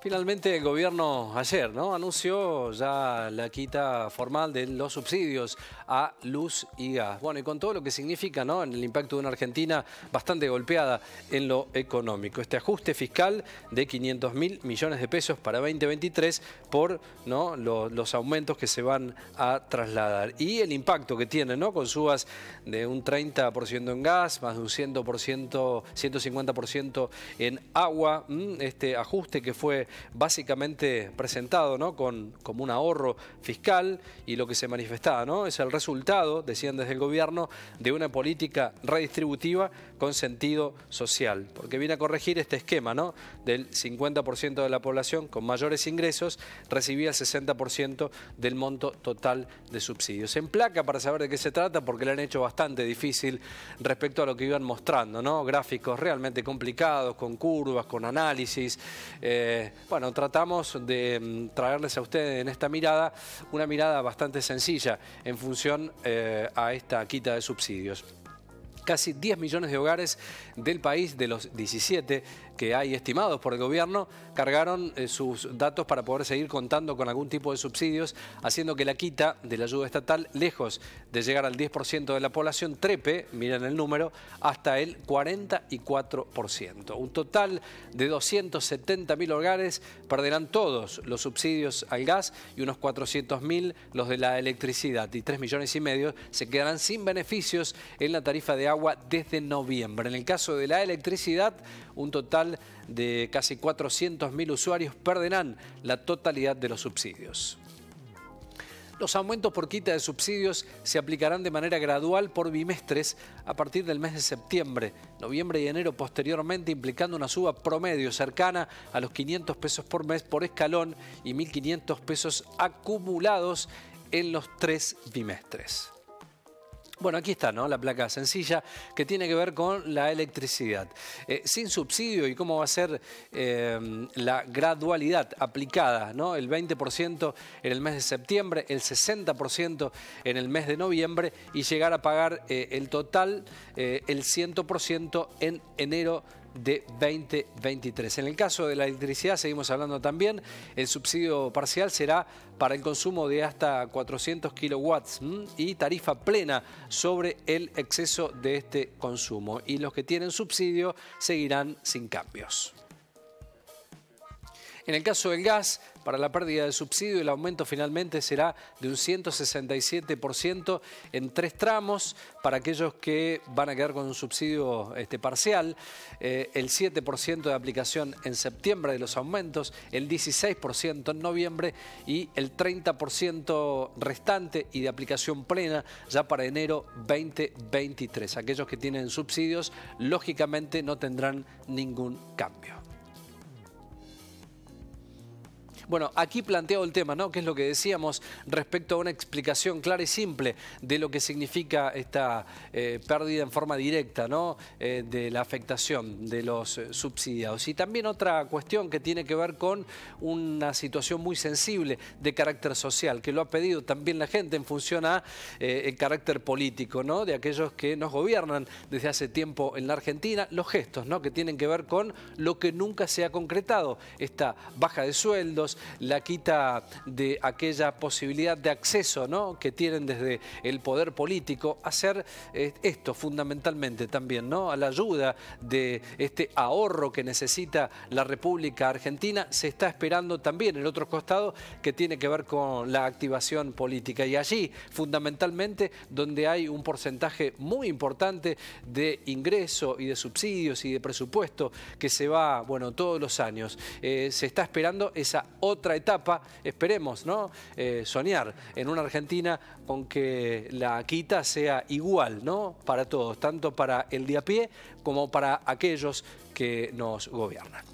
Finalmente el gobierno ayer anunció ya la quita formal de los subsidios a luz y gas. Bueno, y con todo lo que significa ¿no? en el impacto de una Argentina bastante golpeada en lo económico. Este ajuste fiscal de 500 mil millones de pesos para 2023 por ¿no? los aumentos que se van a trasladar. Y el impacto que tiene ¿no? con subas de un 30% en gas, más de un 100%, 150% en agua. Este ajuste que fue básicamente presentado ¿no? con, como un ahorro fiscal y lo que se manifestaba ¿no? es el resultado, decían desde el gobierno, de una política redistributiva con sentido social, porque viene a corregir este esquema ¿no? del 50% de la población con mayores ingresos recibía el 60% del monto total de subsidios. En placa para saber de qué se trata, porque le han hecho bastante difícil respecto a lo que iban mostrando, ¿no? gráficos realmente complicados, con curvas, con análisis. Eh, bueno, tratamos de mm, traerles a ustedes en esta mirada una mirada bastante sencilla en función eh, a esta quita de subsidios casi 10 millones de hogares del país, de los 17 que hay estimados por el gobierno, cargaron eh, sus datos para poder seguir contando con algún tipo de subsidios, haciendo que la quita de la ayuda estatal, lejos de llegar al 10% de la población, trepe, miren el número, hasta el 44%. Un total de 270.000 hogares perderán todos los subsidios al gas y unos 400.000 los de la electricidad y 3 millones y medio se quedarán sin beneficios en la tarifa de agua desde noviembre. En el caso de la electricidad, un total de casi 400.000 usuarios perderán la totalidad de los subsidios. Los aumentos por quita de subsidios se aplicarán de manera gradual por bimestres a partir del mes de septiembre, noviembre y enero posteriormente, implicando una suba promedio cercana a los 500 pesos por mes por escalón y 1.500 pesos acumulados en los tres bimestres. Bueno, aquí está, ¿no? La placa sencilla que tiene que ver con la electricidad. Eh, sin subsidio y cómo va a ser eh, la gradualidad aplicada, ¿no? El 20% en el mes de septiembre, el 60% en el mes de noviembre y llegar a pagar eh, el total, el 100% en enero de 2023. En el caso de la electricidad, seguimos hablando también, el subsidio parcial será para el consumo de hasta 400 kilowatts y tarifa plena sobre el exceso de este consumo. Y los que tienen subsidio seguirán sin cambios. En el caso del gas, para la pérdida de subsidio. El aumento finalmente será de un 167% en tres tramos para aquellos que van a quedar con un subsidio este, parcial, eh, el 7% de aplicación en septiembre de los aumentos, el 16% en noviembre y el 30% restante y de aplicación plena ya para enero 2023. Aquellos que tienen subsidios, lógicamente no tendrán ningún cambio. Bueno, aquí planteado el tema, ¿no? Que es lo que decíamos respecto a una explicación clara y simple de lo que significa esta eh, pérdida en forma directa, ¿no? Eh, de la afectación de los eh, subsidiados. Y también otra cuestión que tiene que ver con una situación muy sensible de carácter social, que lo ha pedido también la gente en función a carácter político, ¿no? De aquellos que nos gobiernan desde hace tiempo en la Argentina, los gestos, ¿no? Que tienen que ver con lo que nunca se ha concretado, esta baja de sueldos, la quita de aquella posibilidad de acceso ¿no? que tienen desde el poder político, hacer eh, esto fundamentalmente también, ¿no? a la ayuda de este ahorro que necesita la República Argentina, se está esperando también el otro costado que tiene que ver con la activación política y allí fundamentalmente donde hay un porcentaje muy importante de ingreso y de subsidios y de presupuesto que se va, bueno, todos los años. Eh, se está esperando esa otra etapa, esperemos, ¿no? Eh, soñar en una Argentina con que la quita sea igual, ¿no? Para todos, tanto para el día a pie como para aquellos que nos gobiernan.